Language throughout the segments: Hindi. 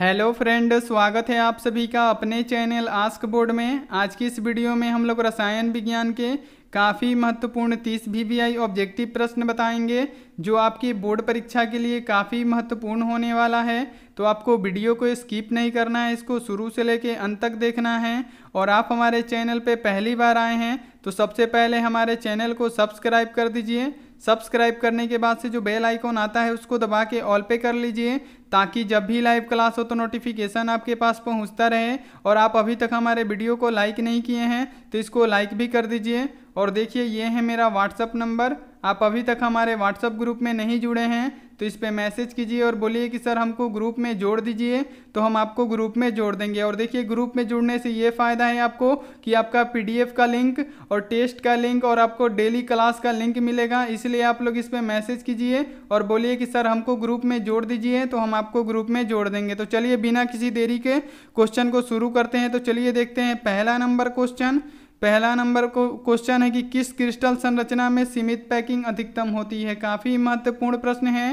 हेलो फ्रेंड स्वागत है आप सभी का अपने चैनल आस्क बोर्ड में आज की इस वीडियो में हम लोग रसायन विज्ञान के काफ़ी महत्वपूर्ण तीस वी ऑब्जेक्टिव प्रश्न बताएंगे जो आपकी बोर्ड परीक्षा के लिए काफ़ी महत्वपूर्ण होने वाला है तो आपको वीडियो को स्किप नहीं करना है इसको शुरू से लेके अंत तक देखना है और आप हमारे चैनल पे पहली बार आए हैं तो सबसे पहले हमारे चैनल को सब्सक्राइब कर दीजिए सब्सक्राइब करने के बाद से जो बेल आइकॉन आता है उसको दबा के ऑल पे कर लीजिए ताकि जब भी लाइव क्लास हो तो नोटिफिकेशन आपके पास पहुंचता रहे और आप अभी तक हमारे वीडियो को लाइक नहीं किए हैं तो इसको लाइक भी कर दीजिए और देखिए ये है मेरा व्हाट्सअप नंबर आप अभी तक हमारे व्हाट्सअप ग्रुप में नहीं जुड़े हैं तो इस पर मैसेज कीजिए और बोलिए कि सर हमको ग्रुप में जोड़ दीजिए तो हम आपको ग्रुप में जोड़ देंगे और देखिए ग्रुप में जुड़ने से ये फ़ायदा है आपको कि आपका पी का लिंक और टेस्ट का लिंक और आपको डेली क्लास का लिंक मिलेगा इसलिए आप लोग इस पर मैसेज कीजिए और बोलिए कि सर हमको ग्रुप में जोड़ दीजिए तो हम आपको ग्रुप में जोड़ देंगे तो चलिए बिना किसी देरी के क्वेश्चन को शुरू करते हैं तो चलिए देखते हैं पहला नंबर क्वेश्चन पहला नंबर को क्वेश्चन है कि किस क्रिस्टल संरचना में सीमित पैकिंग अधिकतम होती है काफ़ी महत्वपूर्ण प्रश्न है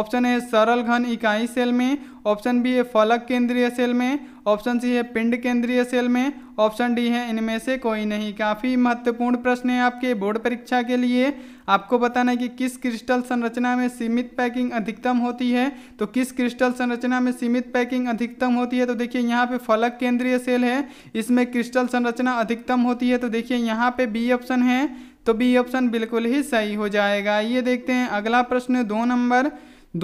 ऑप्शन ए सरल घन इकाई सेल में ऑप्शन बी है फलक केंद्रीय सेल में ऑप्शन सी है पिंड केंद्रीय सेल में ऑप्शन डी है इनमें से कोई नहीं काफ़ी महत्वपूर्ण प्रश्न है आपके बोर्ड परीक्षा के लिए आपको बताना है कि किस क्रिस्टल संरचना में सीमित पैकिंग अधिकतम होती है तो किस क्रिस्टल संरचना में सीमित पैकिंग अधिकतम होती है तो देखिए यहाँ पे फलक केंद्रीय सेल है इसमें क्रिस्टल संरचना अधिकतम होती है तो देखिए यहाँ पे बी ऑप्शन है तो बी ऑप्शन बिल्कुल ही सही हो जाएगा ये देखते हैं अगला प्रश्न दो नंबर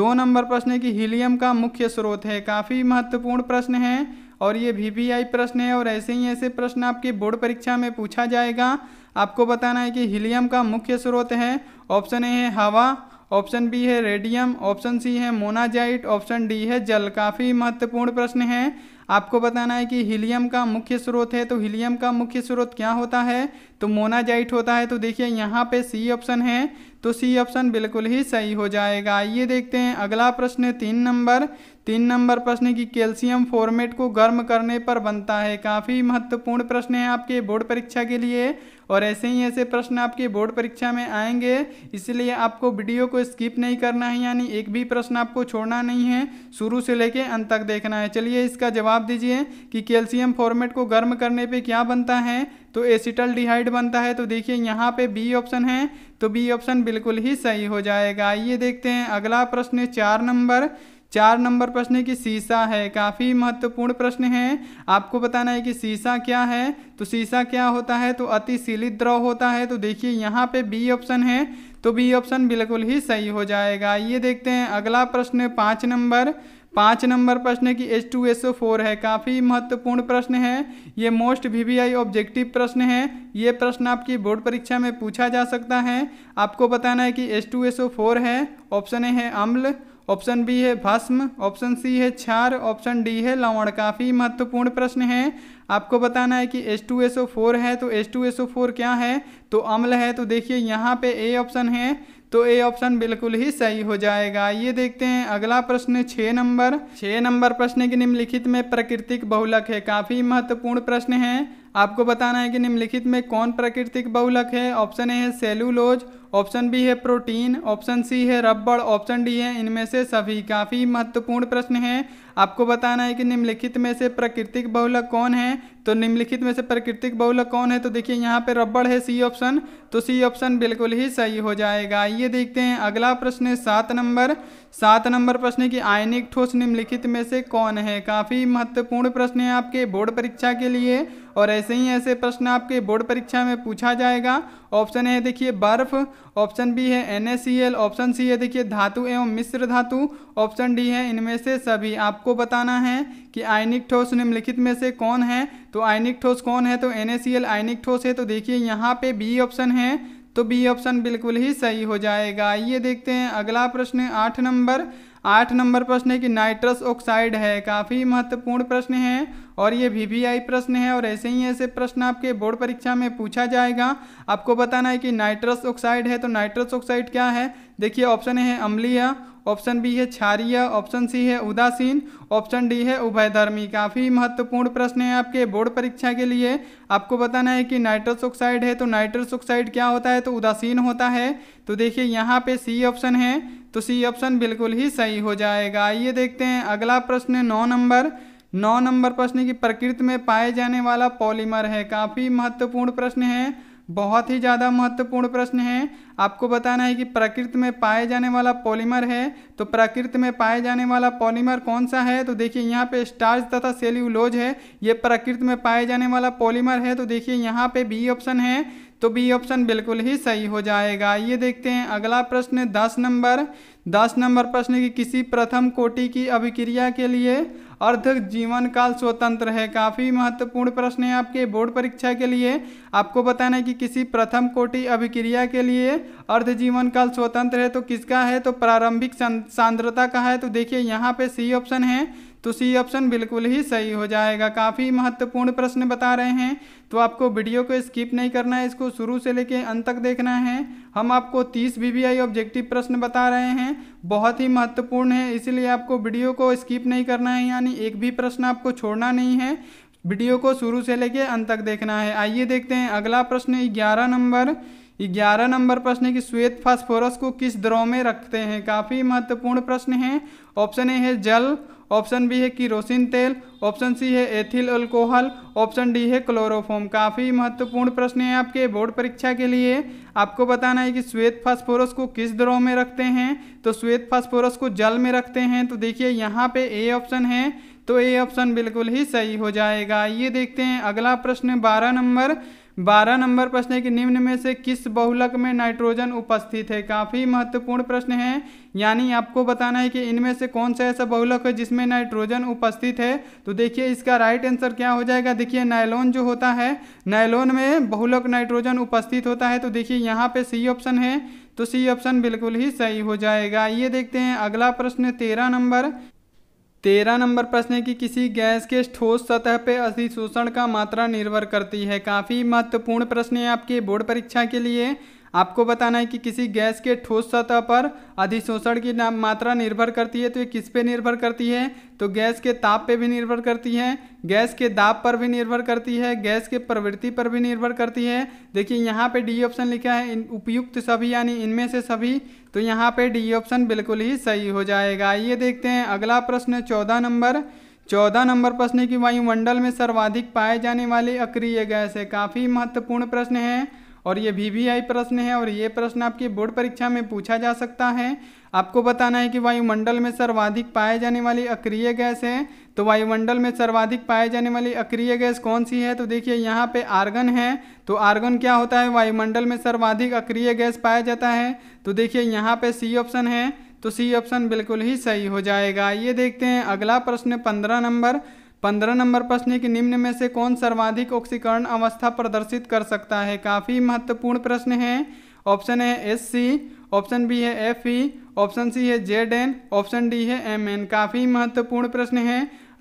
दो नंबर प्रश्न है कि हीलियम का मुख्य स्रोत है काफ़ी महत्वपूर्ण प्रश्न है और ये वी वी प्रश्न है और ऐसे ही ऐसे प्रश्न आपके बोर्ड परीक्षा में पूछा जाएगा आपको बताना है कि हीलियम का मुख्य स्रोत है ऑप्शन ए है हवा ऑप्शन बी है रेडियम ऑप्शन सी है मोनाजाइट ऑप्शन डी है जल काफ़ी महत्वपूर्ण प्रश्न है आपको बताना है कि हीलियम का मुख्य स्रोत है तो हीलियम का मुख्य स्रोत क्या होता है तो मोनाजाइट होता है तो देखिए यहाँ पे सी ऑप्शन है तो सी ऑप्शन बिल्कुल ही सही हो जाएगा ये देखते हैं अगला प्रश्न तीन नंबर तीन नंबर प्रश्न की कैल्शियम फॉर्मेट को गर्म करने पर बनता है काफ़ी महत्वपूर्ण प्रश्न है आपके बोर्ड परीक्षा के लिए और ऐसे ही ऐसे प्रश्न आपके बोर्ड परीक्षा में आएंगे इसलिए आपको वीडियो को स्किप नहीं करना है यानी एक भी प्रश्न आपको छोड़ना नहीं है शुरू से लेके अंत तक देखना है चलिए इसका जवाब दीजिए कि कैल्शियम फॉर्मेट को गर्म करने पे क्या बनता है तो एसिटल डिहाइड बनता है तो देखिए यहाँ पे बी ऑप्शन है तो बी ऑप्शन बिल्कुल ही सही हो जाएगा आइए देखते हैं अगला प्रश्न चार नंबर चार नंबर प्रश्न है कि शीशा है काफ़ी महत्वपूर्ण प्रश्न है आपको बताना है कि शीशा क्या है तो शीशा क्या होता है तो अतिशीलित द्रव होता है तो देखिए यहाँ पे बी ऑप्शन है तो बी ऑप्शन बिल्कुल ही सही हो जाएगा ये देखते हैं अगला प्रश्न पाँच नंबर पाँच नंबर प्रश्न की H two S O four है काफ़ी महत्वपूर्ण प्रश्न है ये most V V I objective प्रश्न है ये प्रश्न आपकी बोर्ड परीक्षा में पूछा जा सकता है आपको बताना है कि H two S O four है ऑप्शन ए है अम्ल ऑप्शन बी है भस्म ऑप्शन सी है क्षार ऑप्शन डी है लवण काफ़ी महत्वपूर्ण प्रश्न है आपको बताना है कि H2SO4 है तो H2SO4 क्या है तो अम्ल है तो देखिए यहाँ पे ए ऑप्शन है तो ए ऑप्शन बिल्कुल ही सही हो जाएगा ये देखते हैं अगला प्रश्न छः नंबर छः नंबर प्रश्न के निम्नलिखित में प्राकृतिक बहुलक है काफ़ी महत्वपूर्ण प्रश्न है आपको बताना है कि निम्नलिखित में कौन प्राकृतिक बहुलक है ऑप्शन ए है सेलुलोज ऑप्शन बी है प्रोटीन ऑप्शन सी है रबड़ ऑप्शन डी है इनमें से सभी काफ़ी महत्वपूर्ण प्रश्न है आपको बताना है कि निम्नलिखित में से प्राकृतिक बहुलक कौन है तो निम्नलिखित में से प्राकृतिक बहुलक कौन है तो देखिए यहाँ पे रबड़ है सी ऑप्शन तो सी ऑप्शन बिल्कुल ही सही हो जाएगा ये देखते हैं अगला प्रश्न है सात नंबर सात नंबर प्रश्न की आयनिक ठोस निम्नलिखित में से कौन है काफ़ी महत्वपूर्ण प्रश्न है आपके बोर्ड परीक्षा के लिए और ऐसे ही ऐसे प्रश्न आपके बोर्ड परीक्षा में पूछा जाएगा ऑप्शन है देखिए बर्फ ऑप्शन बी है एन ऑप्शन सी है देखिए धातु एवं मिश्र धातु ऑप्शन डी है इनमें से सभी आपको बताना है कि आयनिक ठोस निम्नलिखित में से कौन है तो आयनिक ठोस कौन है तो एन आयनिक ठोस है तो देखिए यहाँ पे बी ऑप्शन है तो बी ऑप्शन बिल्कुल ही सही हो जाएगा ये देखते हैं अगला प्रश्न आठ नंबर आठ नंबर प्रश्न है कि नाइट्रस ऑक्साइड है काफ़ी महत्वपूर्ण प्रश्न है और ये वी प्रश्न है और ऐसे ही ऐसे प्रश्न आपके बोर्ड परीक्षा में पूछा जाएगा आपको बताना है कि नाइट्रस ऑक्साइड है तो नाइट्रस ऑक्साइड क्या है देखिए ऑप्शन है अम्लीय ऑप्शन बी है क्षारिय ऑप्शन सी है उदासीन ऑप्शन डी है उभयधर्मी काफ़ी महत्वपूर्ण प्रश्न है आपके बोर्ड परीक्षा के लिए आपको बताना है कि नाइट्रस ऑक्साइड है तो नाइट्रस ऑक्साइड क्या होता है तो उदासीन होता है तो देखिए यहाँ पे सी ऑप्शन है तो सी ऑप्शन बिल्कुल ही सही हो जाएगा आइए देखते हैं अगला प्रश्न नौ नंबर नौ नंबर प्रश्न की प्रकृति में पाए जाने वाला पॉलीमर है काफ़ी महत्वपूर्ण प्रश्न है बहुत ही ज़्यादा महत्वपूर्ण प्रश्न है आपको बताना है कि प्रकृति में पाए जाने वाला पॉलीमर है तो प्रकृति में पाए जाने वाला पॉलीमर कौन सा है तो देखिए यहाँ पे स्टार्च तथा सेल्यूलोज है ये प्रकृति में पाए जाने वाला पॉलीमर है तो देखिए यहाँ पे बी ऑप्शन है तो बी ऑप्शन बिल्कुल ही सही हो जाएगा ये देखते हैं अगला प्रश्न दस नंबर दस नंबर प्रश्न की किसी प्रथम कोटि की अभिक्रिया के लिए अर्ध जीवन काल स्वतंत्र है काफ़ी महत्वपूर्ण प्रश्न है आपके बोर्ड परीक्षा के लिए आपको बताना है कि किसी प्रथम कोटि अभिक्रिया के लिए अर्ध जीवन काल स्वतंत्र है तो किसका है तो प्रारंभिक सांद्रता का है तो देखिए यहाँ पे सी ऑप्शन है तो सी ऑप्शन बिल्कुल ही सही हो जाएगा काफ़ी महत्वपूर्ण प्रश्न बता रहे हैं तो आपको वीडियो को स्किप नहीं करना है इसको शुरू से लेकर अंत तक देखना है हम आपको 30 बीबीआई ऑब्जेक्टिव प्रश्न बता रहे हैं बहुत ही महत्वपूर्ण है इसीलिए आपको वीडियो को स्किप नहीं करना है यानी एक भी प्रश्न आपको छोड़ना नहीं है वीडियो को शुरू से लेके अंत तक देखना है आइए देखते हैं अगला प्रश्न ग्यारह नंबर ग्यारह नंबर प्रश्न है कि श्वेत फास्फोरस को किस द्रव में रखते हैं काफ़ी महत्वपूर्ण प्रश्न है ऑप्शन ए है जल ऑप्शन बी है किरोसिन तेल ऑप्शन सी है एथिल अल्कोहल ऑप्शन डी है क्लोरोफॉम काफ़ी महत्वपूर्ण प्रश्न है आपके बोर्ड परीक्षा के लिए आपको बताना है कि श्वेत फास्फोरस को किस द्रव में रखते हैं तो श्वेत फास्फोरस को जल में रखते हैं तो देखिए यहाँ पे ए ऑप्शन है तो ए ऑप्शन बिल्कुल ही सही हो जाएगा ये देखते हैं अगला प्रश्न बारह नंबर बारह नंबर प्रश्न है कि निम्न में से किस बहुलक में नाइट्रोजन उपस्थित है काफ़ी महत्वपूर्ण प्रश्न है यानी आपको बताना है कि इनमें से कौन सा ऐसा बहुलक है जिसमें नाइट्रोजन उपस्थित है तो देखिए इसका राइट आंसर क्या हो जाएगा देखिए नायलोन जो होता है नायलोन में बहुलक नाइट्रोजन उपस्थित होता है तो देखिए यहाँ पे सी ऑप्शन है तो सी ऑप्शन बिल्कुल ही सही हो जाएगा ये देखते हैं अगला प्रश्न तेरह नंबर तेरह नंबर प्रश्न है कि किसी गैस के ठोस सतह पर अधिशोषण का मात्रा निर्भर करती है काफ़ी महत्वपूर्ण प्रश्न है आपके बोर्ड परीक्षा के लिए आपको बताना है कि किसी गैस के ठोस सतह पर अधिशोषण की मात्रा निर्भर करती है तो ये किस पे निर्भर करती है तो गैस के ताप पे भी निर्भर करती है गैस के दाब पर भी निर्भर करती है गैस के प्रवृत्ति पर भी निर्भर करती है देखिए यहाँ पे डी ऑप्शन लिखा है उपयुक्त सभी यानी इनमें से सभी तो यहाँ पे डी ऑप्शन बिल्कुल ही सही हो जाएगा ये देखते हैं अगला प्रश्न चौदह नंबर चौदह नंबर प्रश्न की वायुमंडल में सर्वाधिक पाए जाने वाली अक्रिय गैस है काफ़ी महत्वपूर्ण प्रश्न है और ये वी वी आई प्रश्न है और ये प्रश्न आपकी बोर्ड परीक्षा में पूछा जा सकता है आपको बताना है कि वायुमंडल में सर्वाधिक पाए जाने वाली अक्रिय गैस है तो वायुमंडल में सर्वाधिक पाए जाने वाली अक्रिय गैस कौन सी है तो देखिए यहाँ पे आर्गन है तो आर्गन क्या होता है वायुमंडल में सर्वाधिक अक्रिय गैस पाया जाता है तो देखिए यहाँ पे सी ऑप्शन है तो सी ऑप्शन बिल्कुल ही सही हो जाएगा ये देखते हैं अगला प्रश्न पंद्रह नंबर पंद्रह नंबर प्रश्न है कि निम्न में से कौन सर्वाधिक ऑक्सीकरण अवस्था प्रदर्शित कर सकता है काफ़ी महत्वपूर्ण प्रश्न है ऑप्शन है एस सी ऑप्शन बी है एफ ई ऑप्शन सी है जेड एन ऑप्शन डी है एम एन काफ़ी महत्वपूर्ण प्रश्न है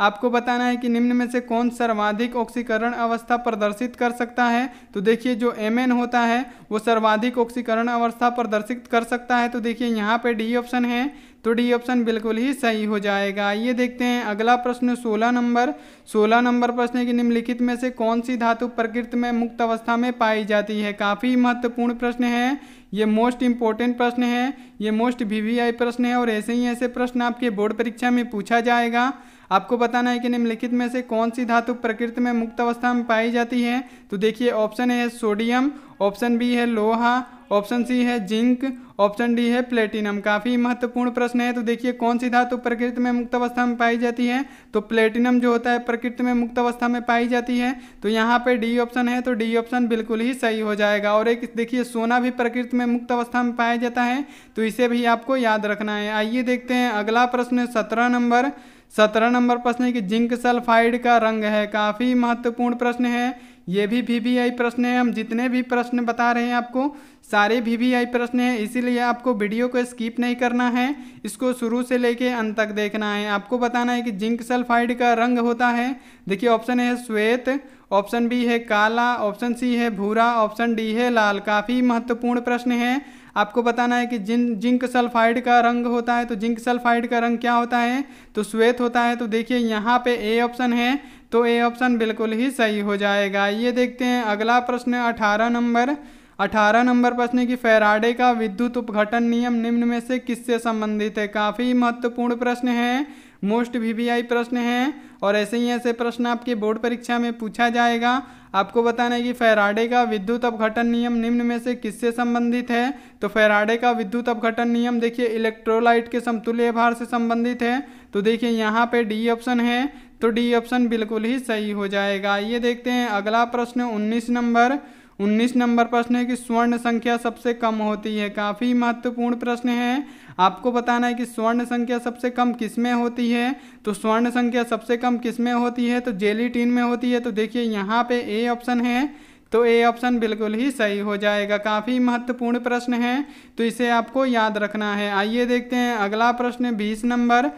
आपको बताना है कि निम्न में से कौन सर्वाधिक ऑक्सीकरण अवस्था प्रदर्शित कर सकता है तो देखिए जो एम एन होता है वो सर्वाधिक ऑक्सीकरण अवस्था प्रदर्शित कर सकता है तो देखिए यहाँ पे डी ऑप्शन है तो डी ऑप्शन बिल्कुल ही सही हो जाएगा आइए देखते हैं अगला प्रश्न सोलह नंबर सोलह नंबर प्रश्न है कि निम्नलिखित में से कौन सी धातु प्रकृति में मुक्त अवस्था में पाई जाती है काफ़ी महत्वपूर्ण प्रश्न है ये मोस्ट इम्पॉर्टेंट प्रश्न है ये मोस्ट वी प्रश्न है और ऐसे ही ऐसे प्रश्न आपके बोर्ड परीक्षा में पूछा जाएगा आपको बताना है कि निम्नलिखित में से कौन सी धातु प्रकृति में मुक्त अवस्था में पाई जाती है तो देखिए ऑप्शन है सोडियम ऑप्शन बी है लोहा ऑप्शन सी है जिंक ऑप्शन डी है प्लेटिनम काफ़ी महत्वपूर्ण प्रश्न है तो देखिए कौन सी धातु प्रकृति में मुक्त अवस्था में पाई जाती है तो प्लेटिनम जो होता है प्रकृति में मुक्त अवस्था में पाई जाती है तो यहाँ पे डी ऑप्शन है तो डी ऑप्शन बिल्कुल ही सही हो जाएगा और एक देखिए सोना भी प्रकृति में मुक्त अवस्था में पाया जाता है तो इसे भी आपको याद रखना है आइए देखते हैं अगला प्रश्न सत्रह नंबर सत्रह नंबर प्रश्न है कि जिंक सल्फाइड का रंग है काफ़ी महत्वपूर्ण प्रश्न है ये भी वी वी आई प्रश्न है हम जितने भी प्रश्न बता रहे हैं आपको सारे वी वी आई प्रश्न हैं इसीलिए आपको वीडियो को स्किप नहीं करना है इसको शुरू से लेके अंत तक देखना है आपको बताना है कि जिंक सल्फाइड का रंग होता है देखिए ऑप्शन है श्वेत ऑप्शन बी है काला ऑप्शन सी है भूरा ऑप्शन डी है लाल काफ़ी महत्वपूर्ण प्रश्न है आपको बताना है कि जिन जिंक सल्फाइड का रंग होता है तो जिंक सल्फाइड का रंग क्या होता है तो श्वेत होता है तो देखिए यहाँ पे ए ऑप्शन है तो ए ऑप्शन बिल्कुल ही सही हो जाएगा ये देखते हैं अगला प्रश्न अठारह नंबर अठारह नंबर प्रश्न की फेराडे का विद्युत उपघटन नियम निम्न में से किससे संबंधित है काफ़ी महत्वपूर्ण प्रश्न है मोस्ट वीवीआई प्रश्न हैं और ऐसे ही ऐसे प्रश्न आपके बोर्ड परीक्षा में पूछा जाएगा आपको बताना है कि फेराडे का विद्युत अपघटन नियम निम्न में से किससे संबंधित है तो फेराडे का विद्युत अपघटन नियम देखिए इलेक्ट्रोलाइट के समतुल्य भार से संबंधित है तो देखिए यहाँ पे डी ऑप्शन है तो डी ऑप्शन बिल्कुल ही सही हो जाएगा ये देखते हैं अगला प्रश्न 19 नंबर 19 नंबर प्रश्न है कि स्वर्ण संख्या सबसे कम होती है काफ़ी महत्वपूर्ण प्रश्न है आपको बताना है कि स्वर्ण संख्या सबसे कम किस में होती है तो स्वर्ण संख्या सबसे कम किस में होती है तो जेलीटीन में होती है तो देखिए यहाँ पे ए ऑप्शन है तो ए ऑप्शन बिल्कुल ही सही हो जाएगा काफ़ी महत्वपूर्ण प्रश्न है तो इसे आपको याद रखना है आइए देखते हैं अगला प्रश्न बीस नंबर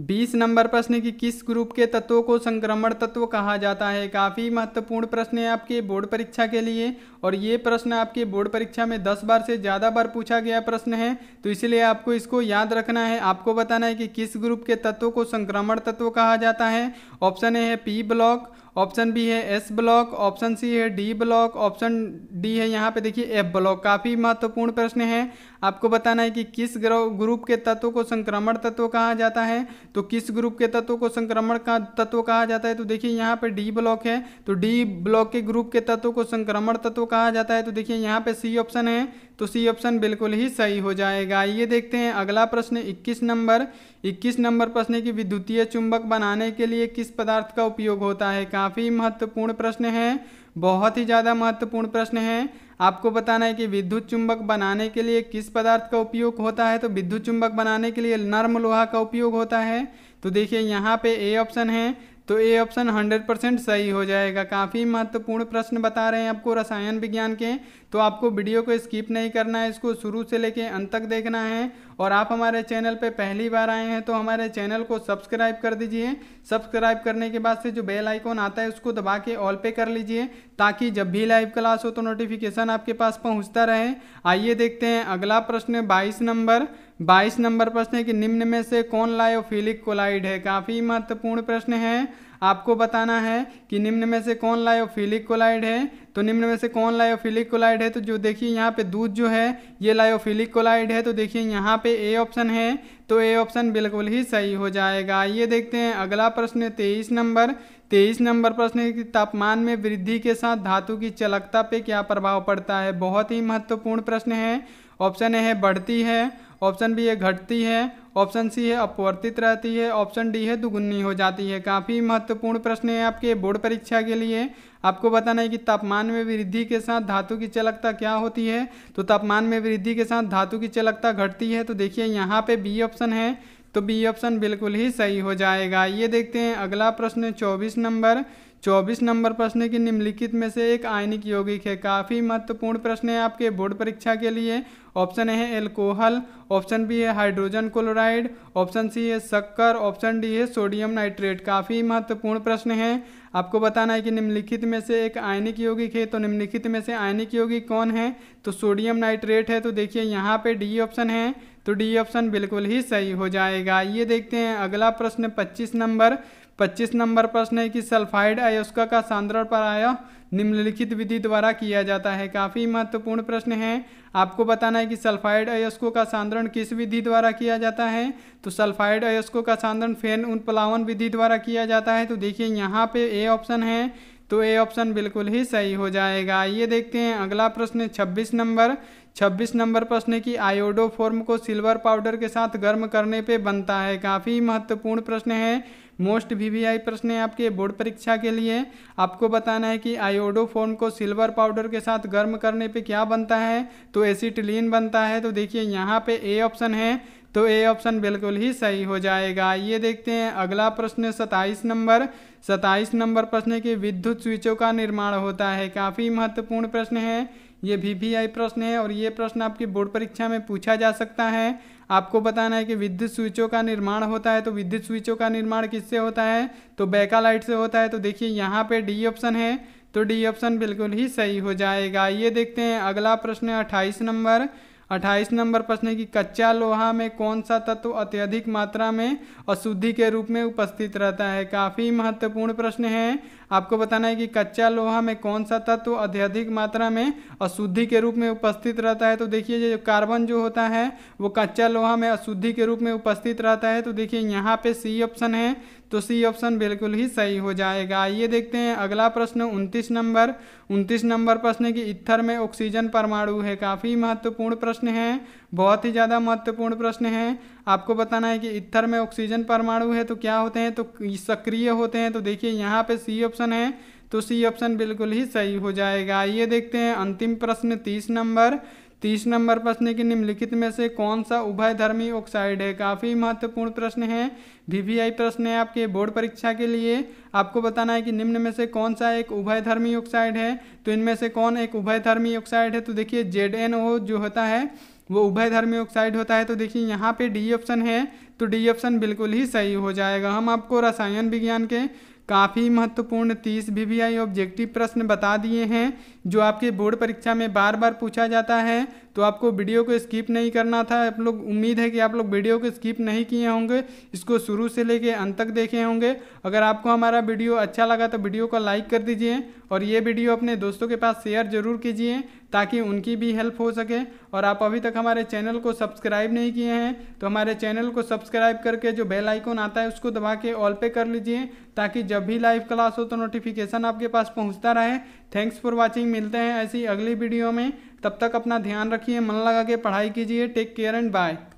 बीस नंबर प्रश्न की किस ग्रुप के तत्वों को संक्रमण तत्व कहा जाता है काफ़ी महत्वपूर्ण प्रश्न है आपके बोर्ड परीक्षा के लिए और ये प्रश्न आपके बोर्ड परीक्षा में दस बार से ज़्यादा बार पूछा गया प्रश्न है तो इसलिए आपको इसको याद रखना है आपको बताना है कि किस ग्रुप के तत्वों को संक्रमण तत्व कहा जाता है ऑप्शन ए है पी ब्लॉक ऑप्शन बी है एस ब्लॉक ऑप्शन सी है डी ब्लॉक ऑप्शन डी है यहाँ पे देखिए एफ ब्लॉक काफ़ी महत्वपूर्ण प्रश्न है आपको बताना है कि किस ग्रुप के तत्वों को संक्रमण तत्व कहा जाता है तो किस ग्रुप के तत्वों को संक्रमण का तत्व कहा जाता है तो देखिए यहाँ पे डी ब्लॉक है तो डी ब्लॉक के ग्रुप के तत्वों को संक्रमण तत्व कहा जाता है तो देखिए यहाँ पे सी ऑप्शन है तो सी ऑप्शन बिल्कुल ही सही हो जाएगा ये देखते हैं अगला प्रश्न 21 नंबर 21 नंबर प्रश्न की विद्युतीय चुंबक बनाने के लिए किस पदार्थ का उपयोग होता है काफ़ी महत्वपूर्ण प्रश्न है बहुत ही ज़्यादा महत्वपूर्ण प्रश्न है आपको बताना है कि विद्युत चुंबक बनाने के लिए किस पदार्थ का उपयोग होता है तो विद्युत चुंबक बनाने के लिए नर्म लोहा का उपयोग होता है तो देखिए यहाँ पे ए ऑप्शन है तो ये ऑप्शन 100 परसेंट सही हो जाएगा काफ़ी महत्वपूर्ण प्रश्न बता रहे हैं आपको रसायन विज्ञान के तो आपको वीडियो को स्किप नहीं करना है इसको शुरू से लेके अंत तक देखना है और आप हमारे चैनल पे पहली बार आए हैं तो हमारे चैनल को सब्सक्राइब कर दीजिए सब्सक्राइब करने के बाद से जो बेल आइकॉन आता है उसको दबा के ऑल पे कर लीजिए ताकि जब भी लाइव क्लास हो तो नोटिफिकेशन आपके पास पहुँचता रहे आइए देखते हैं अगला प्रश्न बाईस नंबर बाईस नंबर प्रश्न है कि निम्न में से कौन लायोफिलिक कोलाइड है काफ़ी महत्वपूर्ण प्रश्न है आपको बताना है कि निम्न में से कौन लायोफिलिक कोलाइड है तो निम्न में से कौन लायोफिलिक कोलाइड है तो जो देखिए यहाँ पे दूध जो है ये लायोफिलिक कोलाइड है तो देखिए यहाँ पे ए ऑप्शन है तो ए ऑप्शन बिल्कुल ही सही हो जाएगा ये देखते हैं अगला प्रश्न तेईस नंबर तेईस नंबर प्रश्न है कि तापमान में वृद्धि के साथ धातु की चलकता पे क्या प्रभाव पड़ता है बहुत ही महत्वपूर्ण प्रश्न है ऑप्शन ए है बढ़ती है ऑप्शन बी है घटती है ऑप्शन सी है अपवर्तित रहती है ऑप्शन डी है दुगुनी हो जाती है काफ़ी महत्वपूर्ण प्रश्न है आपके बोर्ड परीक्षा के लिए आपको बताना है कि तापमान में वृद्धि के साथ धातु की चलकता क्या होती है तो तापमान में वृद्धि के साथ धातु की चलकता घटती है तो देखिए यहाँ पे बी ऑप्शन है तो बी ऑप्शन बिल्कुल ही सही हो जाएगा ये देखते हैं अगला प्रश्न चौबीस नंबर चौबीस नंबर प्रश्न की निम्नलिखित में से एक आयनिक यौगिक है काफ़ी महत्वपूर्ण प्रश्न है आपके बोर्ड परीक्षा के लिए ऑप्शन है एल्कोहल ऑप्शन बी है हाइड्रोजन क्लोराइड ऑप्शन सी है शक्कर ऑप्शन डी है सोडियम नाइट्रेट काफ़ी महत्वपूर्ण प्रश्न है आपको बताना है कि निम्नलिखित में से एक आयनिक यौगिक है तो निम्नलिखित में से आयनिक यौगिक कौन है तो सोडियम नाइट्रेट है तो देखिए यहाँ पे डी ऑप्शन है तो डी ऑप्शन बिल्कुल ही सही हो जाएगा ये देखते हैं अगला प्रश्न पच्चीस नंबर पच्चीस नंबर प्रश्न है कि सल्फाइड अयस्क का सांद्रण पराय निम्नलिखित विधि द्वारा किया जाता है काफ़ी महत्वपूर्ण प्रश्न है आपको बताना है कि सल्फाइड अयस्कों का सांद्रण किस विधि द्वारा किया जाता है तो सल्फाइड अयस्कों का सांद्रण फेन उत्प्लावन विधि द्वारा किया जाता है तो देखिए यहाँ पे ए ऑप्शन है तो ए ऑप्शन बिल्कुल ही सही हो जाएगा आइए देखते हैं अगला प्रश्न छब्बीस नंबर छब्बीस नंबर प्रश्न की आयोडो फॉर्म को सिल्वर पाउडर के साथ गर्म करने पर बनता है काफ़ी महत्वपूर्ण प्रश्न है मोस्ट वीवीआई प्रश्न है आपके बोर्ड परीक्षा के लिए आपको बताना है कि आयोडो फॉर्म को सिल्वर पाउडर के साथ गर्म करने पे क्या बनता है तो एसिटिलीन बनता है तो देखिए यहाँ पे ए ऑप्शन है तो ए ऑप्शन बिल्कुल ही सही हो जाएगा ये देखते हैं अगला प्रश्न सताइस नंबर सताइस नंबर प्रश्न के विद्युत स्विचों का निर्माण होता है काफ़ी महत्वपूर्ण प्रश्न है ये भी भी आई प्रश्न है और ये प्रश्न आपकी बोर्ड परीक्षा में पूछा जा सकता है आपको बताना है कि विद्युत स्विचों का निर्माण होता है तो विद्युत स्विचों का निर्माण किससे होता है तो बैकालाइट से होता है तो देखिए यहाँ पे डी ऑप्शन है तो डी ऑप्शन बिल्कुल ही सही हो जाएगा ये देखते हैं अगला प्रश्न है अट्ठाईस नंबर अट्ठाईस नंबर प्रश्न है कि कच्चा लोहा में कौन सा तत्व अत्यधिक मात्रा में अशुद्धि के रूप में उपस्थित रहता है काफ़ी महत्वपूर्ण प्रश्न है आपको बताना है कि कच्चा लोहा में कौन सा तत्व तो अत्यधिक मात्रा में अशुद्धि के रूप में उपस्थित रहता है तो देखिए जो कार्बन जो होता है वो कच्चा लोहा में अशुद्धि के रूप में उपस्थित रहता है तो देखिए यहाँ पे सी ऑप्शन है तो सी ऑप्शन बिल्कुल ही सही हो जाएगा आइए देखते हैं अगला प्रश्न उनतीस नंबर उनतीस नंबर प्रश्न की इत्थर में ऑक्सीजन परमाणु है काफ़ी महत्वपूर्ण प्रश्न है बहुत ही ज़्यादा महत्वपूर्ण प्रश्न है आपको बताना है कि इथर में ऑक्सीजन परमाणु है तो क्या होते हैं तो सक्रिय होते हैं तो देखिए यहाँ पे सी ऑप्शन है तो सी ऑप्शन बिल्कुल ही सही हो जाएगा आइए देखते हैं अंतिम प्रश्न तीस नंबर तीस नंबर प्रश्न के निम्नलिखित में से कौन सा उभयधर्मी ऑक्साइड है काफ़ी महत्वपूर्ण प्रश्न है वीवीआई प्रश्न है आपके बोर्ड परीक्षा के लिए आपको बताना है कि निम्न में से कौन सा एक उभयधर्मी ऑक्साइड है तो इनमें से कौन एक उभयधर्मी ऑक्साइड है तो देखिए जेड जो होता है वो उभय धर्मी ऑक्साइड होता है तो देखिए यहाँ पे डी ऑप्शन है तो डी ऑप्शन बिल्कुल ही सही हो जाएगा हम आपको रसायन विज्ञान के काफ़ी महत्वपूर्ण तीस वी वी आई ऑब्जेक्टिव प्रश्न बता दिए हैं जो आपके बोर्ड परीक्षा में बार बार पूछा जाता है तो आपको वीडियो को स्किप नहीं करना था आप लोग उम्मीद है कि आप लोग वीडियो को स्किप नहीं किए होंगे इसको शुरू से लेके अंत तक देखे होंगे अगर आपको हमारा वीडियो अच्छा लगा तो वीडियो को लाइक कर दीजिए और ये वीडियो अपने दोस्तों के पास शेयर जरूर कीजिए ताकि उनकी भी हेल्प हो सके और आप अभी तक हमारे चैनल को सब्सक्राइब नहीं किए हैं तो हमारे चैनल को सब्सक्राइब करके जो बेल आइकॉन आता है उसको दबा के ऑल पे कर लीजिए ताकि जब भी लाइव क्लास हो तो नोटिफिकेशन आपके पास पहुंचता रहे थैंक्स फॉर वॉचिंग मिलते हैं ऐसी अगली वीडियो में तब तक अपना ध्यान रखिए मन लगा के पढ़ाई कीजिए टेक केयर एंड बाय